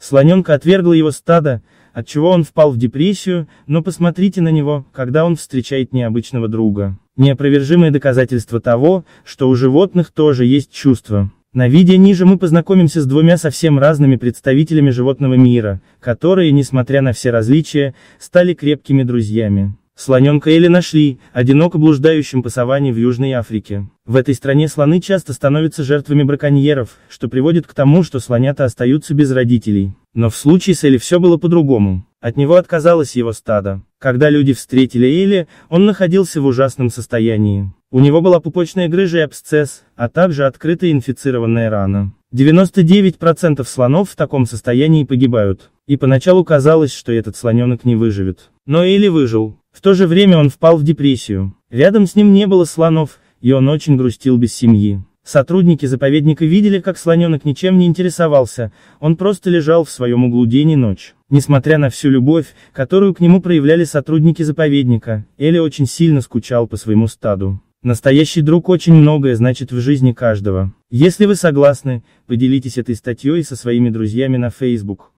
Слоненка отвергла его стадо, отчего он впал в депрессию, но посмотрите на него, когда он встречает необычного друга. Неопровержимое доказательство того, что у животных тоже есть чувства. На видео ниже мы познакомимся с двумя совсем разными представителями животного мира, которые, несмотря на все различия, стали крепкими друзьями. Слоненка Эли нашли, одиноко блуждающим по саванне в Южной Африке. В этой стране слоны часто становятся жертвами браконьеров, что приводит к тому, что слонята остаются без родителей. Но в случае с Эли все было по-другому. От него отказалось его стадо. Когда люди встретили Эли, он находился в ужасном состоянии. У него была пупочная грыжа и абсцесс, а также открытая инфицированная рана. 99% слонов в таком состоянии погибают. И поначалу казалось, что этот слоненок не выживет. Но Эли выжил. В то же время он впал в депрессию. Рядом с ним не было слонов, и он очень грустил без семьи. Сотрудники заповедника видели, как слоненок ничем не интересовался, он просто лежал в своем углу день и ночь. Несмотря на всю любовь, которую к нему проявляли сотрудники заповедника, Эли очень сильно скучал по своему стаду. Настоящий друг очень многое значит в жизни каждого. Если вы согласны, поделитесь этой статьей со своими друзьями на Facebook.